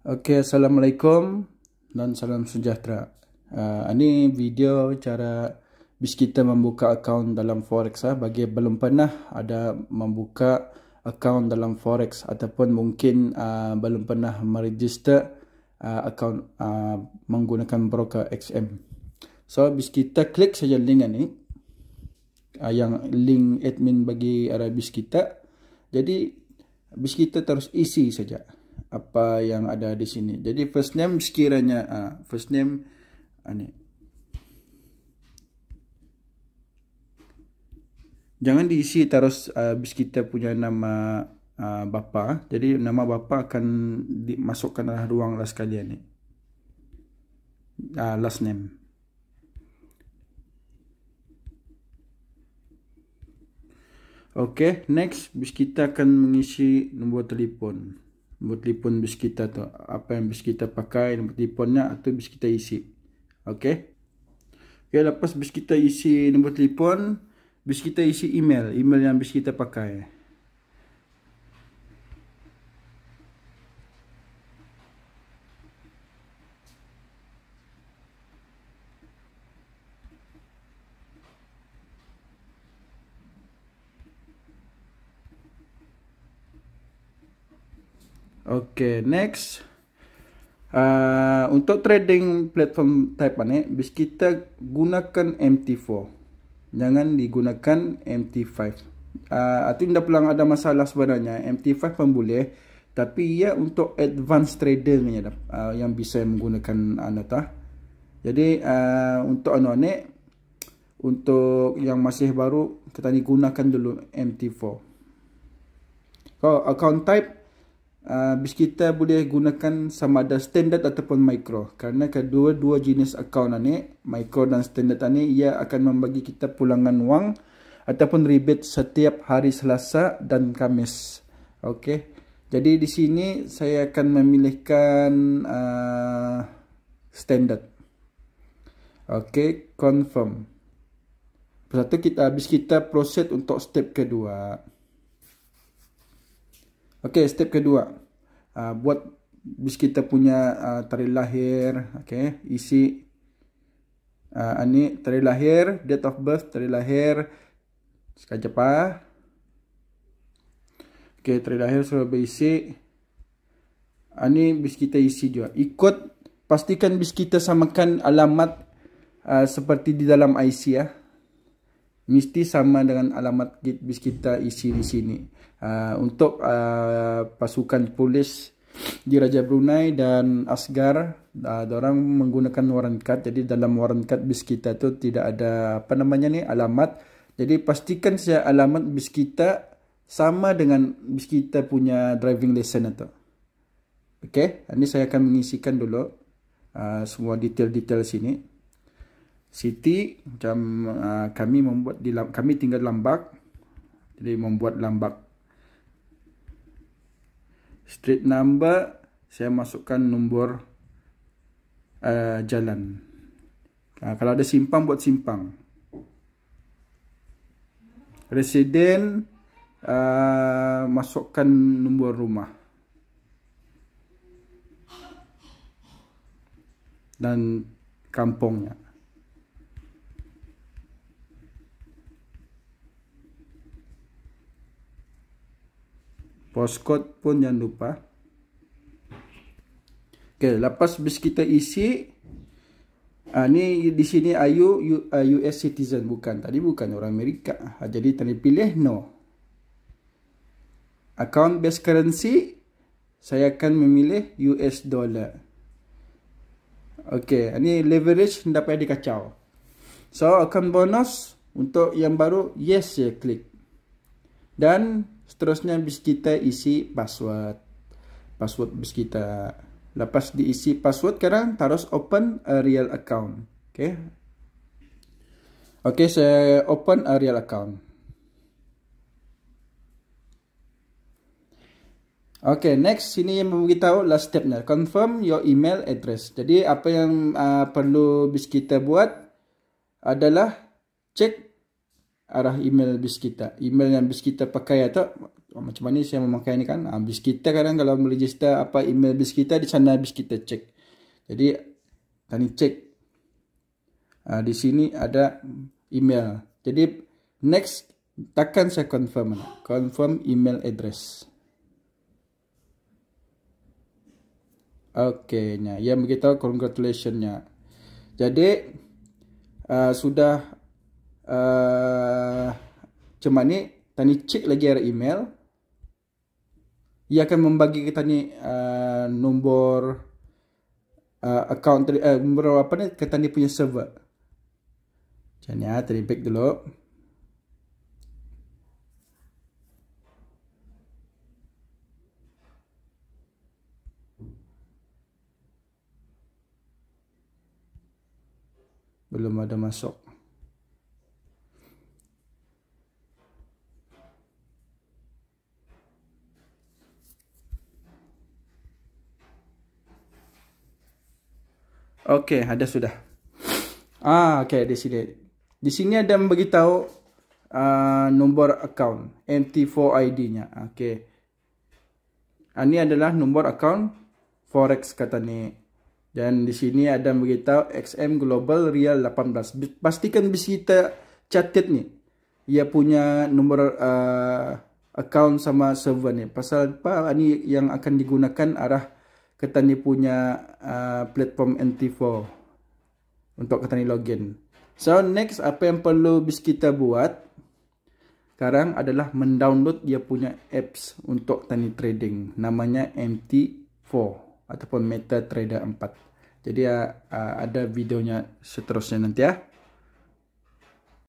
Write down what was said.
Okey, assalamualaikum dan salam sejahtera. Uh, ini video cara bis kita membuka akaun dalam forex ha. bagi belum pernah ada membuka akaun dalam forex ataupun mungkin uh, belum pernah meregister uh, akaun uh, menggunakan broker XM. So, bis kita klik saja link ini Uh, yang link admin bagi arah bis kita. Jadi bis kita terus isi saja apa yang ada di sini. Jadi first name sekiranya uh, first name uh, ni. Jangan diisi terus ah, habis uh, kita punya nama uh, bapa. Jadi nama bapa akan dimasukkan dalam ruang last kalian ni. Uh, last name. Okay, next, bis kita akan mengisi nombor telefon telefon bis kita tu apa yang bis kita pakai nombor teleponnya atau bis kita isi okey okey lepas bis kita isi nombor telefon bis kita isi email email yang bis kita pakai Okay, next. Uh, untuk trading platform Taipan ni, eh, kita gunakan MT4. Jangan digunakan MT5. Uh, itu dah pulang ada masalah sebenarnya. MT5 pun boleh. Tapi ia untuk advanced trader ni, uh, yang bisa menggunakan anata. Jadi uh, untuk anda ni, untuk yang masih baru, kita digunakan dulu MT4. Kalau account type, uh, ah, kita boleh gunakan sama ada standard ataupun micro kerana kedua-dua jenis account ni micro dan standard ni ia akan membagi kita pulangan wang ataupun rebate setiap hari Selasa dan Kamis okey jadi di sini saya akan memilihkan uh, standard okey confirm satu kita habis kita proceed untuk step kedua Okey, step kedua. Uh, buat bis kita punya uh, ah, tarikh lahir. Okay, isi. Uh, ah, ini tarikh lahir. Date of birth, tarikh lahir. Sekarang cepat. Okay, tarikh lahir sudah berisi. Ini bis kita isi juga. Ikut, pastikan bis kita samakan alamat uh, seperti di dalam IC ya. Uh mesti sama dengan alamat bis kita isi di sini. Uh, untuk uh, pasukan polis di Raja Brunei dan Asgar, uh, ah, orang menggunakan warrant card. Jadi dalam warrant card bis kita tu tidak ada apa namanya ni alamat. Jadi pastikan saja alamat bis kita sama dengan bis kita punya driving license atau. Okey, ini saya akan mengisikan dulu uh, semua detail-detail sini city macam uh, kami membuat di kami tinggal lambak jadi membuat lambak street number saya masukkan nombor uh, jalan uh, kalau ada simpang buat simpang resident uh, masukkan nombor rumah dan kampungnya postcode pun jangan lupa. Okey, lepas bis kita isi Ha, ni di sini Ayu US ah, citizen bukan tadi bukan orang Amerika ah, jadi tadi pilih no account based currency saya akan memilih US dollar okey ini leverage hendak payah dikacau so account bonus untuk yang baru yes ya klik dan seterusnya bis kita isi password password bis kita lepas diisi password sekarang terus open a real account Okay. Okay, saya open a real account Okay, next sini yang memberitahu last step stepnya confirm your email address. Jadi apa yang uh, perlu bis kita buat adalah check arah email bis kita. Email yang bis kita pakai atau oh, macam mana saya memakai ini kan. Ah, bis kita kadang kalau meregister apa email bis kita di sana bis kita cek. Jadi kami cek. Uh, ah, di sini ada email. Jadi next takkan saya confirm. Confirm email address. Okeynya. Ya beritahu congratulationnya. Jadi uh, sudah macam mana Tani cek lagi arah email Ia akan membagi ke Tani uh, Nombor uh, Account uh, Nombor apa ni Ke Tani punya server Macam ni lah Tani back dulu Belum ada masuk. Okey, ada sudah. Ah, okey di sini. Di sini ada memberitahu a uh, nombor akaun MT4 ID-nya. Okey. Ah, ini adalah nombor akaun Forex kata ni. Dan di sini ada memberitahu XM Global Real 18. Pastikan bis kita catat ni. Ia punya nombor uh, akaun sama server ni. Pasal apa ini ah, yang akan digunakan arah kita ni punya uh, platform NT4 untuk kita ni login. So next apa yang perlu bis kita buat sekarang adalah mendownload dia punya apps untuk tani trading namanya MT4 ataupun MetaTrader 4. Jadi uh, uh, ada videonya seterusnya nanti ya. Uh.